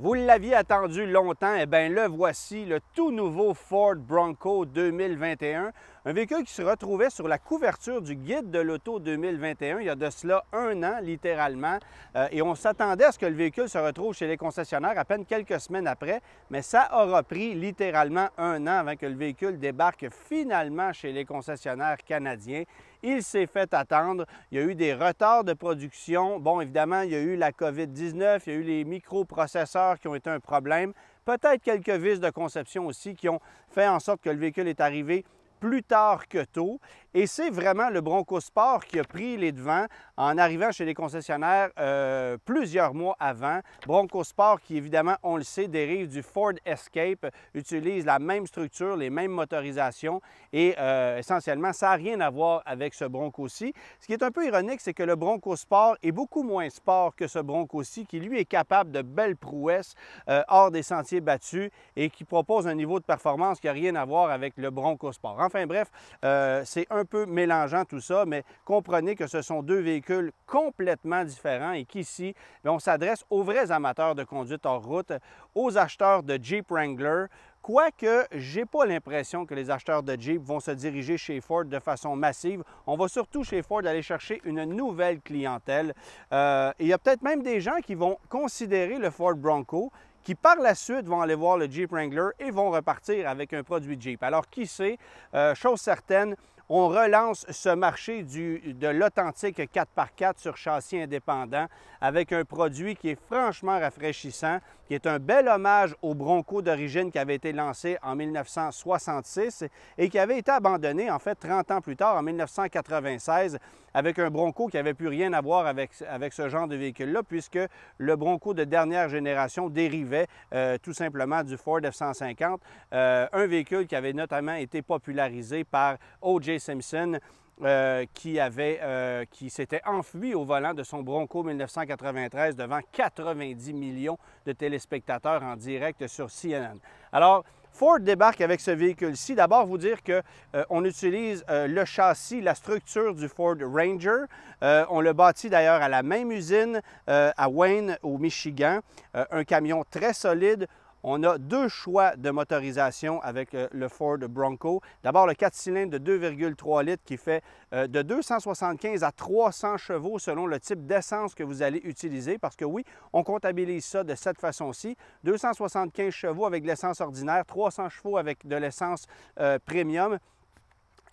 Vous l'aviez attendu longtemps, et eh bien le voici, le tout nouveau Ford Bronco 2021. Un véhicule qui se retrouvait sur la couverture du guide de l'auto 2021 il y a de cela un an, littéralement. Euh, et on s'attendait à ce que le véhicule se retrouve chez les concessionnaires à peine quelques semaines après, mais ça aura pris littéralement un an avant que le véhicule débarque finalement chez les concessionnaires canadiens. Il s'est fait attendre. Il y a eu des retards de production. Bon, évidemment, il y a eu la COVID-19, il y a eu les microprocesseurs qui ont été un problème. Peut-être quelques vis de conception aussi qui ont fait en sorte que le véhicule est arrivé plus tard que tôt. Et c'est vraiment le Bronco Sport qui a pris les devants en arrivant chez les concessionnaires euh, plusieurs mois avant. Bronco Sport qui, évidemment, on le sait, dérive du Ford Escape, utilise la même structure, les mêmes motorisations et euh, essentiellement, ça n'a rien à voir avec ce Bronco-ci. Ce qui est un peu ironique, c'est que le Bronco Sport est beaucoup moins sport que ce Bronco-ci qui, lui, est capable de belles prouesses euh, hors des sentiers battus et qui propose un niveau de performance qui n'a rien à voir avec le Bronco Sport. Enfin bref, euh, c'est un peu mélangeant tout ça, mais comprenez que ce sont deux véhicules complètement différents et qu'ici, ben, on s'adresse aux vrais amateurs de conduite hors route, aux acheteurs de Jeep Wrangler, Quoique, n'ai pas l'impression que les acheteurs de Jeep vont se diriger chez Ford de façon massive. On va surtout chez Ford aller chercher une nouvelle clientèle. Euh, il y a peut-être même des gens qui vont considérer le Ford Bronco, qui par la suite vont aller voir le Jeep Wrangler et vont repartir avec un produit Jeep. Alors qui sait, euh, chose certaine, on relance ce marché du, de l'authentique 4x4 sur châssis indépendant avec un produit qui est franchement rafraîchissant, qui est un bel hommage au Bronco d'origine qui avait été lancé en 1966 et qui avait été abandonné en fait 30 ans plus tard, en 1996, avec un Bronco qui n'avait plus rien à voir avec, avec ce genre de véhicule-là, puisque le Bronco de dernière génération dérivait euh, tout simplement du Ford F-150, euh, un véhicule qui avait notamment été popularisé par O.J. Simpson. Euh, qui, avait, euh, qui s'était enfui au volant de son Bronco 1993 devant 90 millions de téléspectateurs en direct sur CNN. Alors, Ford débarque avec ce véhicule-ci. D'abord, vous dire qu'on euh, on utilise le châssis, la structure du Ford Ranger. on le bâtit d'ailleurs à la même usine à Wayne, au Michigan. un camion très solide on a deux choix de motorisation avec euh, le Ford Bronco. D'abord, le 4 cylindres de 2,3 litres qui fait euh, de 275 à 300 chevaux selon le type d'essence que vous allez utiliser, parce que oui, on comptabilise ça de cette façon-ci. 275 chevaux avec l'essence ordinaire, 300 chevaux avec de l'essence euh, premium.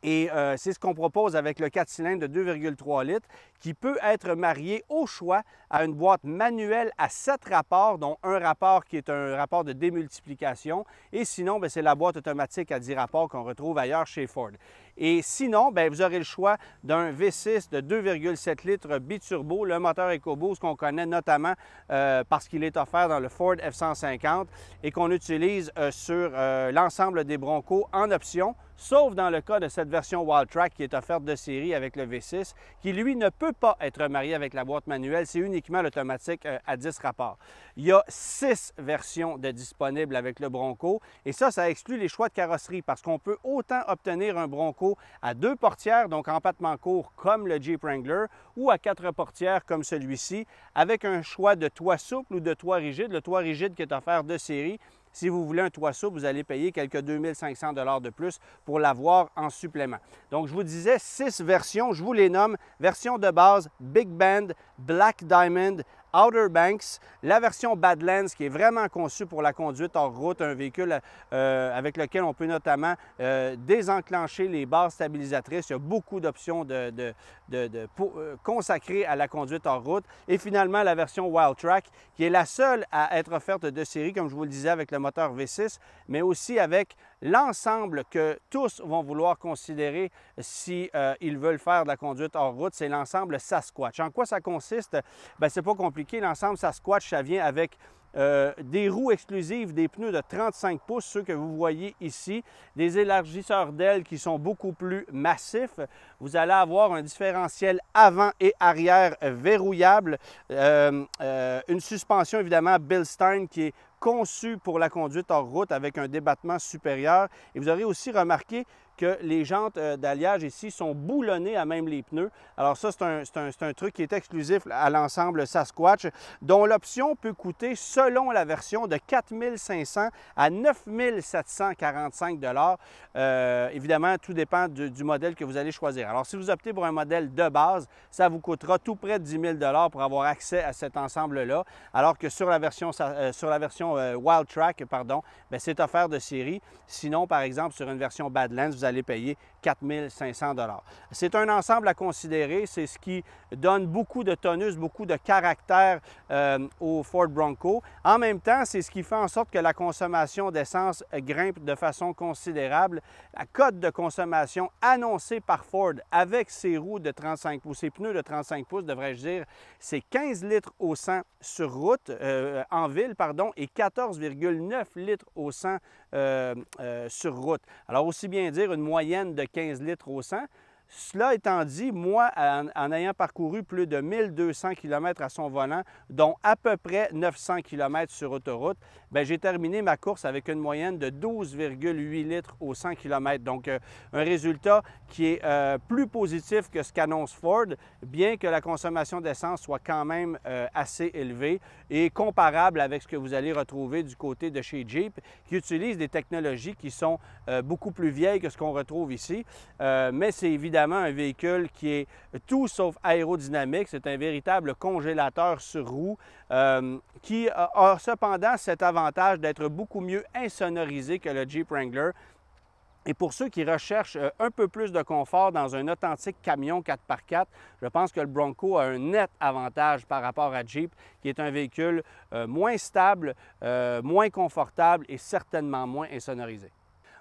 Et euh, c'est ce qu'on propose avec le 4 cylindres de 2,3 litres qui peut être marié au choix à une boîte manuelle à 7 rapports, dont un rapport qui est un rapport de démultiplication. Et sinon, ben, c'est la boîte automatique à 10 rapports qu'on retrouve ailleurs chez Ford. Et sinon, ben, vous aurez le choix d'un V6 de 2,7 litres biturbo, le moteur EcoBoost qu'on connaît notamment euh, parce qu'il est offert dans le Ford F-150 et qu'on utilise euh, sur euh, l'ensemble des Broncos en option, sauf dans le cas de cette version Wildtrak qui est offerte de série avec le V6, qui lui ne peut pas être marié avec la boîte manuelle, c'est uniquement l'automatique à 10 rapports. Il y a 6 versions de disponibles avec le Bronco et ça, ça exclut les choix de carrosserie parce qu'on peut autant obtenir un Bronco à deux portières, donc empattement court comme le Jeep Wrangler, ou à quatre portières comme celui-ci, avec un choix de toit souple ou de toit rigide. Le toit rigide qui est offert de série si vous voulez un toit souple, vous allez payer quelques 2500 de plus pour l'avoir en supplément. Donc, je vous disais six versions, je vous les nomme. Version de base, Big Band, Black Diamond, Outer Banks, la version Badlands qui est vraiment conçue pour la conduite hors route, un véhicule euh, avec lequel on peut notamment euh, désenclencher les barres stabilisatrices. Il y a beaucoup d'options euh, consacrées à la conduite hors route. Et finalement, la version Wild Track qui est la seule à être offerte de série, comme je vous le disais, avec le moteur V6, mais aussi avec l'ensemble que tous vont vouloir considérer s'ils si, euh, veulent faire de la conduite hors route, c'est l'ensemble Sasquatch. En quoi ça consiste? Bien, c'est pas compliqué. L'ensemble Sasquatch, ça vient avec euh, des roues exclusives, des pneus de 35 pouces, ceux que vous voyez ici, des élargisseurs d'ailes qui sont beaucoup plus massifs. Vous allez avoir un différentiel avant et arrière verrouillable, euh, une suspension évidemment Bilstein qui est conçu pour la conduite hors route avec un débattement supérieur. Et vous aurez aussi remarqué que les jantes euh, d'alliage ici sont boulonnées à même les pneus. Alors ça, c'est un, truc qui est exclusif à l'ensemble Sasquatch, dont l'option peut coûter, selon la version, de 4500 à 9745 euh, Évidemment, tout dépend du, modèle que vous allez choisir. Alors si vous optez pour un modèle de base, ça vous coûtera tout près de 10 000 pour avoir accès à cet ensemble-là, alors que sur la version, euh, sur la version euh, Wild Track, pardon, ben, c'est offert de série. Sinon, par exemple, sur une version Badlands, vous aller payer 4500 500 C'est un ensemble à considérer. C'est ce qui donne beaucoup de tonus, beaucoup de caractère euh, au Ford Bronco. En même temps, c'est ce qui fait en sorte que la consommation d'essence grimpe de façon considérable. La cote de consommation annoncée par Ford avec ses roues de 35 pouces, ses pneus de 35 pouces, devrais-je dire, c'est 15 litres au 100 sur route, euh, euh, en ville, pardon, et 14,9 litres au 100 sur route. Alors, aussi bien dire une moyenne de 15 litres au 100. Cela étant dit, moi, en, ayant parcouru plus de 1200 km à son volant, dont à peu près 900 km sur autoroute, ben, j'ai terminé ma course avec une moyenne de 12,8 litres au 100 km. Donc, euh, un résultat qui est euh, plus positif que ce qu'annonce Ford, bien que la consommation d'essence soit quand même euh, assez élevée et comparable avec ce que vous allez retrouver du côté de chez Jeep, qui utilise des technologies qui sont beaucoup plus vieilles que ce qu'on retrouve ici. mais c'est évident évidemment un véhicule qui est tout sauf aérodynamique. C'est un véritable congélateur sur roue euh, qui a cependant cet avantage d'être beaucoup mieux insonorisé que le Jeep Wrangler. Et pour ceux qui recherchent euh, un peu plus de confort dans un authentique camion 4x4, je pense que le Bronco a un net avantage par rapport à Jeep, qui est un véhicule euh, moins stable, moins confortable et certainement moins insonorisé.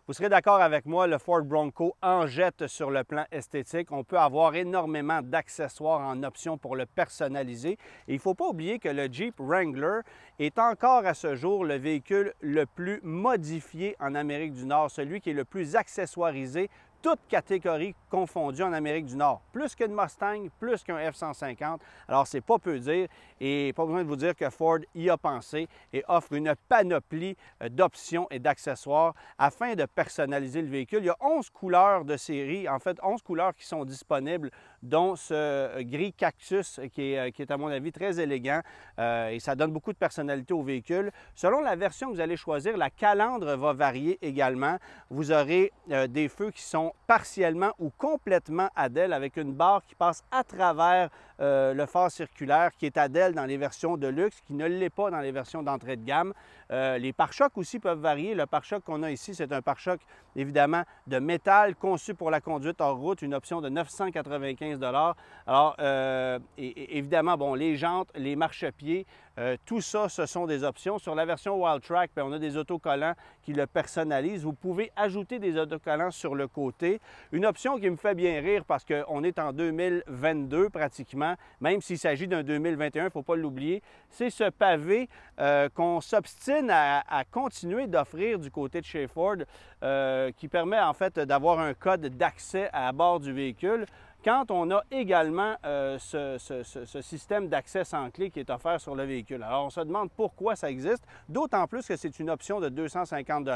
Vous serez d'accord avec moi, le Ford Bronco en jette sur le plan esthétique. On peut avoir énormément d'accessoires en option pour le personnaliser. Et il ne faut pas oublier que le Jeep Wrangler est encore à ce jour le véhicule le plus modifié en Amérique du Nord, celui qui est le plus accessoirisé toutes catégories confondues en Amérique du Nord. Plus qu'une Mustang, plus qu'un F-150. Alors, c'est pas peu dire et pas besoin de vous dire que Ford y a pensé et offre une panoplie euh, d'options et d'accessoires afin de personnaliser le véhicule. Il y a 11 couleurs de série, en fait, 11 couleurs qui sont disponibles dont ce gris cactus euh, qui est, à mon avis très élégant euh, et ça donne beaucoup de personnalité au véhicule. Selon la version que vous allez choisir, la calandre va varier également. Vous aurez euh, des feux qui sont partiellement ou complètement Adèle avec une barre qui passe à travers euh, le phare circulaire qui est à dans les versions de luxe, qui ne l'est pas dans les versions d'entrée de gamme. Euh, les pare-chocs aussi peuvent varier. Le pare-choc qu'on a ici, c'est un pare-choc évidemment de métal conçu pour la conduite hors route, une option de 995 Alors euh, évidemment, bon, les jantes, les marchepieds, euh, tout ça, ce sont des options. Sur la version Track, ben, on a des autocollants qui le personnalisent. Vous pouvez ajouter des autocollants sur le côté. Une option qui me fait bien rire parce qu'on est en 2022 pratiquement, même s'il s'agit d'un 2021, il ne faut pas l'oublier, c'est ce pavé euh, qu'on s'obstine à, continuer d'offrir du côté de chez euh, qui permet en fait d'avoir un code d'accès à bord du véhicule quand on a également euh, ce, système d'accès sans clé qui est offert sur le véhicule. Alors, on se demande pourquoi ça existe, d'autant plus que c'est une option de 250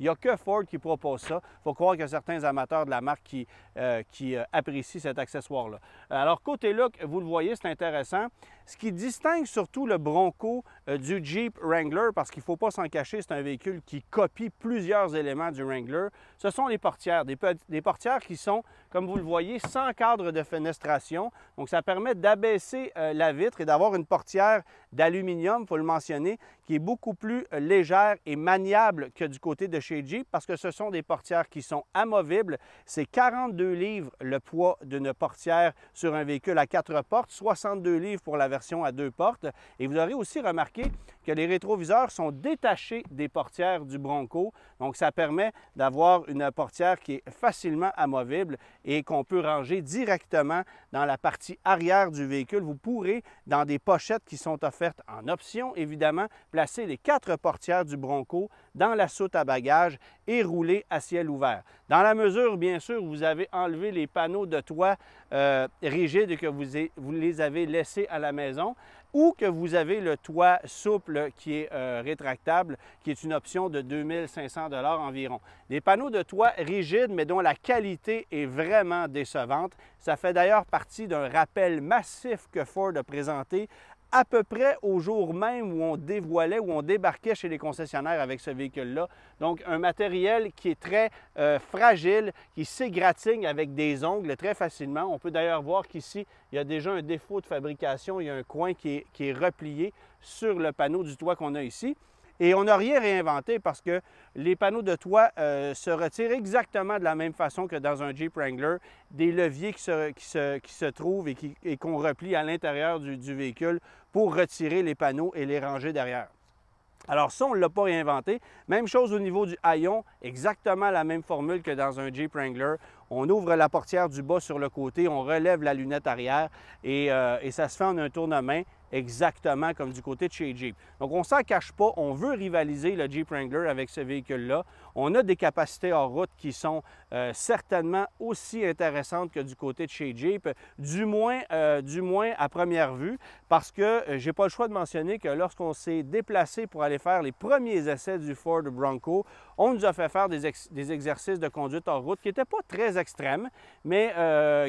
Il n'y a que Ford qui propose ça. Il faut croire qu'il y a certains amateurs de la marque qui, euh, qui euh, apprécient cet accessoire-là. Alors, côté look, vous le voyez, c'est intéressant. Ce qui distingue surtout le Bronco euh, du Jeep Wrangler, parce qu'il ne faut pas s'en cacher, c'est un véhicule qui copie plusieurs éléments du Wrangler, ce sont les portières, des, portières qui sont, comme vous le voyez, sans cadre de fenestration. Donc ça permet d'abaisser euh, la vitre et d'avoir une portière d'aluminium, il faut le mentionner, qui est beaucoup plus euh, légère et maniable que du côté de chez Jeep parce que ce sont des portières qui sont amovibles. C'est 42 livres le poids d'une portière sur un véhicule à quatre portes, 62 livres pour la version à deux portes. Et vous aurez aussi remarqué que les rétroviseurs sont détachés des portières du Bronco. Donc, ça permet d'avoir une portière qui est facilement amovible et qu'on peut ranger directement dans la partie arrière du véhicule. Vous pourrez, dans des pochettes qui sont offertes en option, évidemment, placer les quatre portières du Bronco dans la soute à bagages et rouler à ciel ouvert. Dans la mesure, bien sûr, vous avez enlevé les panneaux de toit rigide euh, rigides que vous, les avez laissés à la maison ou que vous avez le toit souple qui est euh, rétractable, qui est une option de 2500 environ. Des panneaux de toit rigides, mais dont la qualité est vraiment décevante. Ça fait d'ailleurs partie d'un rappel massif que Ford a présenté à peu près au jour même où on dévoilait, où on débarquait chez les concessionnaires avec ce véhicule-là. Donc, un matériel qui est très euh, fragile, qui s'égratigne avec des ongles très facilement. On peut d'ailleurs voir qu'ici, il y a déjà un défaut de fabrication. Il y a un coin qui est replié sur le panneau du toit qu'on a ici. Et on n'a rien réinventé parce que les panneaux de toit euh, se retirent exactement de la même façon que dans un Jeep Wrangler, des leviers qui se, qui se, trouvent et qu'on replie à l'intérieur du, véhicule pour retirer les panneaux et les ranger derrière. Alors ça, on ne l'a pas réinventé. Même chose au niveau du haillon, exactement la même formule que dans un Jeep Wrangler. On ouvre la portière du bas sur le côté, on relève la lunette arrière et, euh, et ça se fait en un tournement exactement comme du côté de chez Jeep. Donc, on ne s'en cache pas, on veut rivaliser le Jeep Wrangler avec ce véhicule-là. On a des capacités hors route qui sont euh, certainement aussi intéressantes que du côté de chez Jeep, du moins, euh, du moins à première vue, parce que euh, j'ai pas le choix de mentionner que lorsqu'on s'est déplacé pour aller faire les premiers essais du Ford Bronco, on nous a fait faire des, exercices de conduite hors route qui n'étaient pas très extrêmes, mais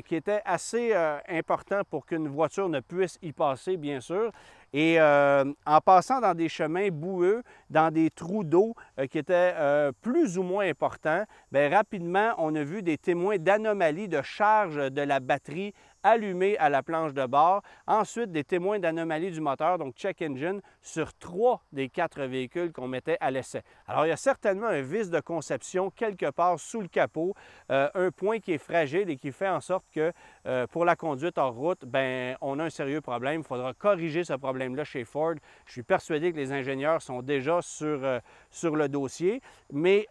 qui étaient assez importants pour qu'une voiture ne puisse y passer, bien sûr. Et euh, en passant dans des chemins boueux, dans des trous d'eau euh, qui étaient euh, plus ou moins importants, ben, rapidement, on a vu des témoins d'anomalies de charge de la batterie allumé à la planche de bord. Ensuite, des témoins d'anomalies du moteur, donc check engine, sur trois des quatre véhicules qu'on mettait à l'essai. Alors, il y a certainement un vice de conception quelque part sous le capot, euh, un point qui est fragile et qui fait en sorte que euh, pour la conduite en route, ben, on a un sérieux problème. Il faudra corriger ce problème-là chez Ford. Je suis persuadé que les ingénieurs sont déjà sur, euh, sur le dossier, mais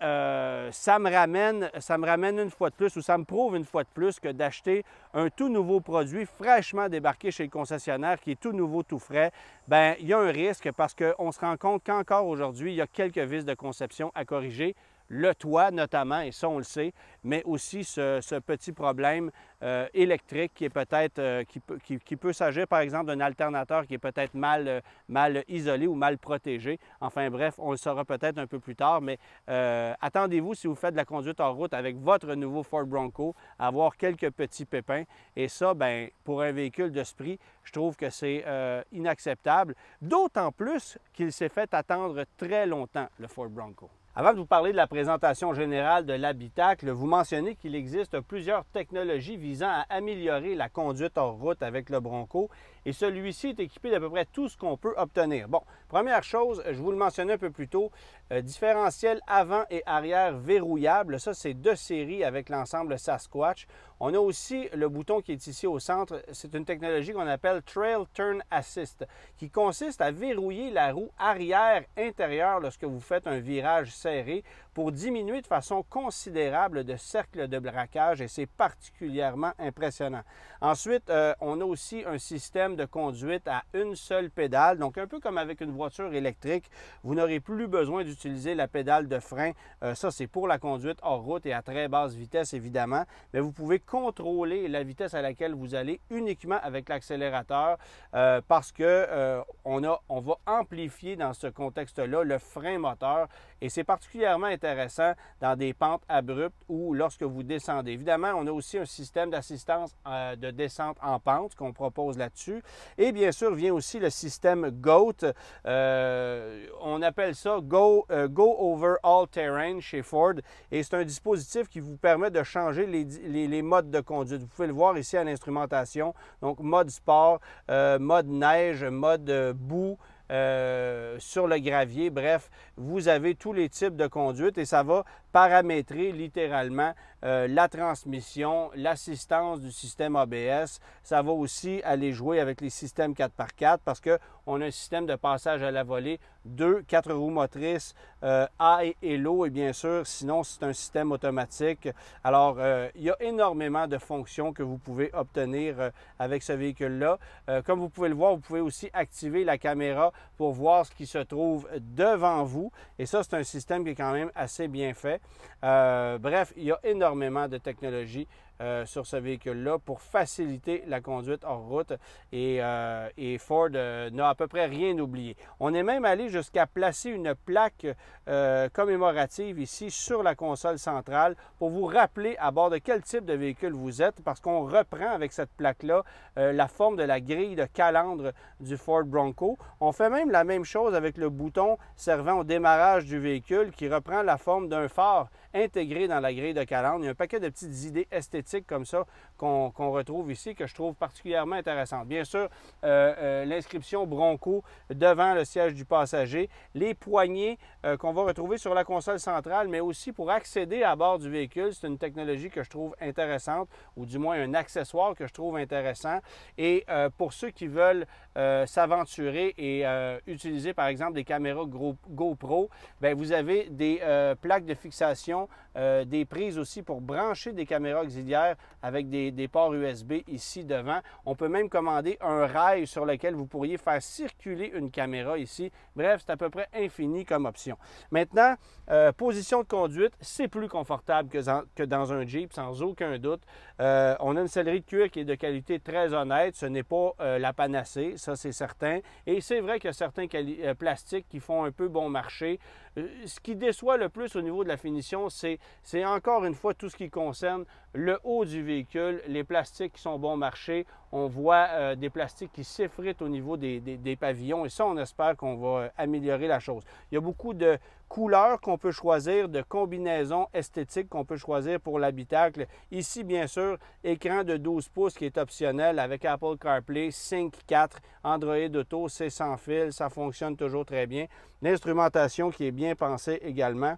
ça, me ramène, ça me ramène une fois de plus ou ça me prouve une fois de plus que d'acheter un tout nouveau produits fraîchement débarqué chez le concessionnaire, qui est tout nouveau, tout frais, ben il y a un risque parce qu'on se rend compte qu'encore aujourd'hui, il y a quelques vis de conception à corriger le toit notamment, et ça on le sait, mais aussi ce, petit problème euh, électrique euh, qui peut s'agir par exemple d'un alternateur qui est peut-être euh, mal, isolé ou mal protégé. Enfin bref, on le saura peut-être un peu plus tard, mais attendez-vous si vous faites de la conduite en route avec votre nouveau Ford Bronco à avoir quelques petits pépins. Et ça, ben pour un véhicule de ce prix, je trouve que c'est inacceptable, d'autant plus qu'il s'est fait attendre très longtemps, le Ford Bronco. Avant de vous parler de la présentation générale de l'habitacle, vous mentionnez qu'il existe plusieurs technologies visant à améliorer la conduite hors route avec le Bronco et celui-ci est équipé d'à peu près tout ce qu'on peut obtenir. Bon, première chose, je vous le mentionnais un peu plus tôt, euh, différentiel avant et arrière verrouillable. Ça, c'est de série avec l'ensemble Sasquatch. On a aussi le bouton qui est ici au centre. C'est une technologie qu'on appelle Trail Turn Assist, qui consiste à verrouiller la roue arrière intérieure lorsque vous faites un virage serré pour diminuer de façon considérable de cercle de braquage et c'est particulièrement impressionnant. Ensuite, euh, on a aussi un système de conduite à une seule pédale, donc un peu comme avec une voiture électrique, vous n'aurez plus besoin d'utiliser la pédale de frein. Euh, ça, c'est pour la conduite hors route et à très basse vitesse, évidemment, mais vous pouvez contrôler la vitesse à laquelle vous allez uniquement avec l'accélérateur euh, parce que on, a, on va amplifier dans ce contexte-là le frein moteur et c'est particulièrement intéressant dans des pentes abruptes ou lorsque vous descendez. Évidemment, on a aussi un système d'assistance euh, de descente en pente qu'on propose là-dessus. Et bien sûr, vient aussi le système GOAT. Euh, on appelle ça Go, euh, Go Over All Terrain chez Ford. Et c'est un dispositif qui vous permet de changer les, modes de conduite. Vous pouvez le voir ici à l'instrumentation. Donc, mode sport, mode neige, mode boue. Euh, sur le gravier. Bref, vous avez tous les types de conduite et ça va paramétrer littéralement euh, la transmission, l'assistance du système ABS. Ça va aussi aller jouer avec les systèmes 4x4 parce qu'on a un système de passage à la volée, deux, quatre roues motrices euh, A et low. et bien sûr, sinon c'est un système automatique. Alors, euh, il y a énormément de fonctions que vous pouvez obtenir avec ce véhicule-là. comme vous pouvez le voir, vous pouvez aussi activer la caméra pour voir ce qui se trouve devant vous. Et ça, c'est un système qui est quand même assez bien fait. Euh, bref, il y a énormément de technologies euh, sur ce véhicule-là pour faciliter la conduite hors route et, euh, Ford euh, n'a à peu près rien oublié. On est même allé jusqu'à placer une plaque commémorative ici sur la console centrale pour vous rappeler à bord de quel type de véhicule vous êtes parce qu'on reprend avec cette plaque-là la forme de la grille de calandre du Ford Bronco. On fait même la même chose avec le bouton servant au démarrage du véhicule qui reprend la forme d'un phare intégré dans la grille de calandre. Il y a un paquet de petites idées esthétiques comme ça qu'on retrouve ici, que je trouve particulièrement intéressante. Bien sûr, euh, euh, l'inscription Bronco devant le siège du passager, les poignées euh, qu'on va retrouver sur la console centrale, mais aussi pour accéder à bord du véhicule. C'est une technologie que je trouve intéressante, ou du moins un accessoire que je trouve intéressant. Et pour ceux qui veulent s'aventurer et utiliser par exemple des caméras GoPro, bien, vous avez des plaques de fixation, des prises aussi pour brancher des caméras auxiliaires avec des, ports USB ici devant. On peut même commander un rail sur lequel vous pourriez faire circuler une caméra ici. Bref, c'est à peu près infini comme option. Maintenant, euh, position de conduite, c'est plus confortable que, dans, un Jeep, sans aucun doute. Euh, on a une sellerie de cuir qui est de qualité très honnête. Ce n'est pas euh, la panacée, ça c'est certain. Et c'est vrai qu'il y a certains plastiques qui font un peu bon marché. Euh, ce qui déçoit le plus au niveau de la finition, c'est encore une fois tout ce qui concerne le haut du véhicule, les plastiques qui sont bon marché. On voit euh, des plastiques qui s'effritent au niveau des, des, pavillons et ça, on espère qu'on va euh, améliorer la chose. Il y a beaucoup de, couleurs qu'on peut choisir, de combinaisons esthétiques qu'on peut choisir pour l'habitacle. Ici, bien sûr, écran de 12 pouces qui est optionnel avec Apple CarPlay, Sync 4, Android Auto, c'est sans fil, ça fonctionne toujours très bien. L'instrumentation qui est bien pensée également.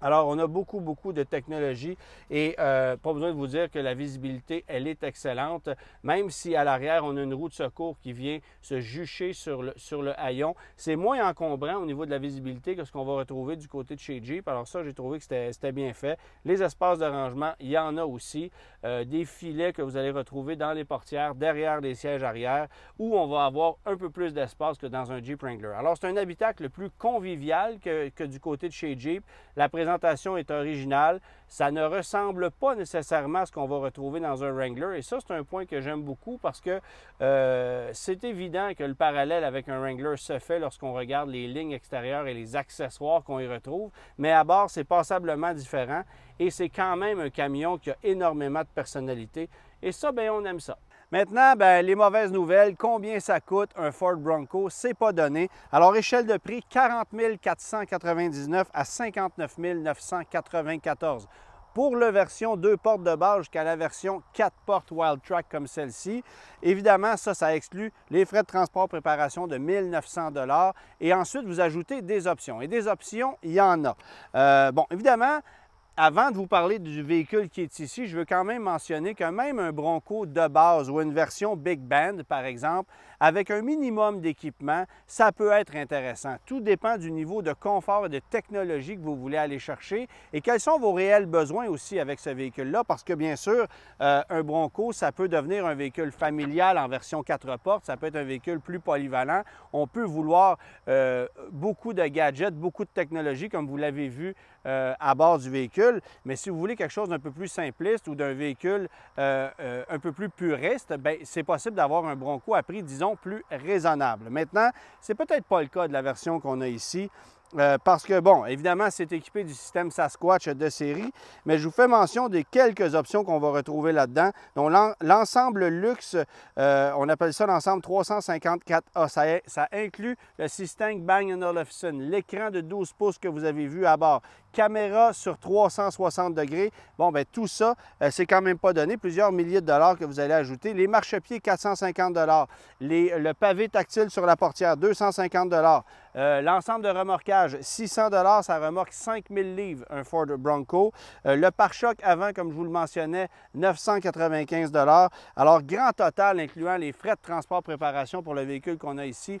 Alors, on a beaucoup, beaucoup de technologies et euh, pas besoin de vous dire que la visibilité, elle est excellente. Même si à l'arrière, on a une roue de secours qui vient se jucher sur le, sur le haillon, c'est moins encombrant au niveau de la visibilité que ce qu'on va retrouver du côté de chez Jeep. Alors ça, j'ai trouvé que c'était bien fait. Les espaces de rangement, il y en a aussi. Euh, des filets que vous allez retrouver dans les portières, derrière les sièges arrière, où on va avoir un peu plus d'espace que dans un Jeep Wrangler. Alors, c'est un habitacle plus convivial que, du côté de chez Jeep. La présentation est originale. Ça ne ressemble pas nécessairement à ce qu'on va retrouver dans un Wrangler. Et ça, c'est un point que j'aime beaucoup parce que euh, c'est évident que le parallèle avec un Wrangler se fait lorsqu'on regarde les lignes extérieures et les accessoires qu'on y retrouve. Mais à bord, c'est passablement différent. Et c'est quand même un camion qui a énormément de personnalité. Et ça, bien, on aime ça. Maintenant, ben, les mauvaises nouvelles, combien ça coûte un Ford Bronco, c'est pas donné. Alors, échelle de prix, 40 499 à 59 994 pour la version 2 portes de barge jusqu'à la version 4 portes Wild Track comme celle-ci. Évidemment, ça, ça exclut les frais de transport préparation de 1900 dollars. Et ensuite, vous ajoutez des options. Et des options, il y en a. Euh, bon, évidemment, avant de vous parler du véhicule qui est ici, je veux quand même mentionner que même un Bronco de base ou une version Big Band, par exemple, avec un minimum d'équipement, ça peut être intéressant. Tout dépend du niveau de confort et de technologie que vous voulez aller chercher et quels sont vos réels besoins aussi avec ce véhicule-là, parce que bien sûr, euh, un Bronco, ça peut devenir un véhicule familial en version quatre portes, ça peut être un véhicule plus polyvalent. On peut vouloir euh, beaucoup de gadgets, beaucoup de technologies, comme vous l'avez vu euh, à bord du véhicule, mais si vous voulez quelque chose d'un peu plus simpliste ou d'un véhicule un peu plus puriste, ben, c'est possible d'avoir un Bronco à prix, disons, plus raisonnable. Maintenant, c'est peut-être pas le cas de la version qu'on a ici. Euh, parce que, bon, évidemment, c'est équipé du système Sasquatch de série, mais je vous fais mention des quelques options qu'on va retrouver là-dedans. Donc, l'ensemble luxe, euh, on appelle ça l'ensemble 354A. Ça, ça, inclut le système Bang Olufsen, l'écran de 12 pouces que vous avez vu à bord, caméra sur 360 degrés. Bon, ben tout ça, euh, c'est quand même pas donné. Plusieurs milliers de dollars que vous allez ajouter. Les marchepieds, 450 dollars. Le pavé tactile sur la portière, 250 dollars. Euh, l'ensemble de remorquage, 600 dollars. Ça remorque 5000 livres, un Ford Bronco. Euh, le pare-choc avant, comme je vous le mentionnais, 995 dollars. Alors, grand total, incluant les frais de transport préparation pour le véhicule qu'on a ici,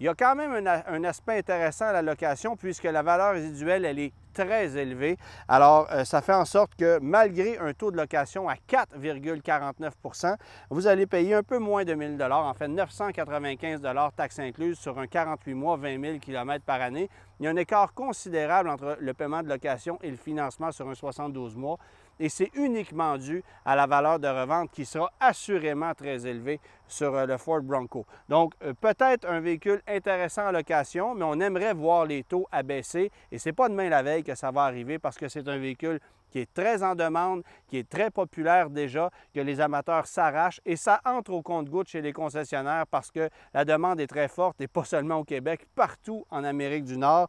Il y a quand même un, aspect intéressant à la location puisque la valeur résiduelle, elle est très élevée. Alors, euh, ça fait en sorte que malgré un taux de location à 4,49 vous allez payer un peu moins de 1000 en fait 995 taxes incluses sur un 48 mois, 20 000 km par année. Il y a un écart considérable entre le paiement de location et le financement sur un 72 mois et c'est uniquement dû à la valeur de revente qui sera assurément très élevée sur euh, le Ford Bronco. Donc, euh, peut-être un véhicule intéressant en location, mais on aimerait voir les taux abaisser et c'est pas demain la veille que ça va arriver parce que c'est un véhicule qui est très en demande, qui est très populaire déjà, que les amateurs s'arrachent et ça entre au compte-goutte chez les concessionnaires parce que la demande est très forte et pas seulement au Québec, partout en Amérique du Nord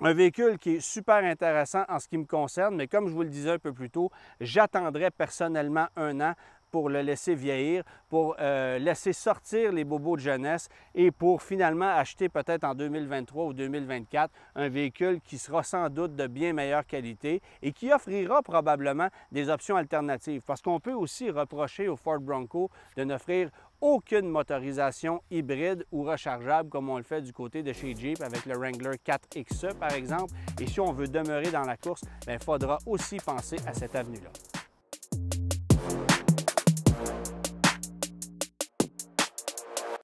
un véhicule qui est super intéressant en ce qui me concerne, mais comme je vous le disais un peu plus tôt, j'attendrai personnellement un an pour le laisser vieillir, pour euh, laisser sortir les bobos de jeunesse et pour finalement acheter peut-être en 2023 ou 2024 un véhicule qui sera sans doute de bien meilleure qualité et qui offrira probablement des options alternatives. Parce qu'on peut aussi reprocher au Ford Bronco de n'offrir aucune motorisation hybride ou rechargeable comme on le fait du côté de chez Jeep avec le Wrangler 4XE e, par exemple. Et si on veut demeurer dans la course, il ben, faudra aussi penser à cette avenue-là.